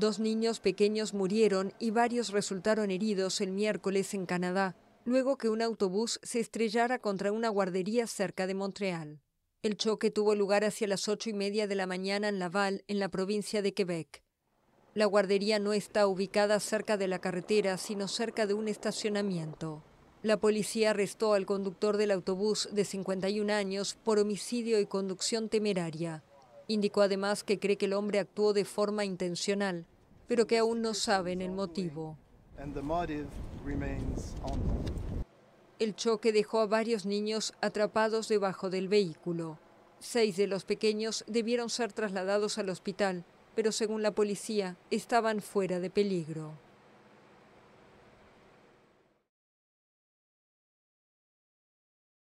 Dos niños pequeños murieron y varios resultaron heridos el miércoles en Canadá, luego que un autobús se estrellara contra una guardería cerca de Montreal. El choque tuvo lugar hacia las ocho y media de la mañana en Laval, en la provincia de Quebec. La guardería no está ubicada cerca de la carretera, sino cerca de un estacionamiento. La policía arrestó al conductor del autobús de 51 años por homicidio y conducción temeraria. Indicó además que cree que el hombre actuó de forma intencional, pero que aún no saben el motivo. El choque dejó a varios niños atrapados debajo del vehículo. Seis de los pequeños debieron ser trasladados al hospital, pero según la policía estaban fuera de peligro.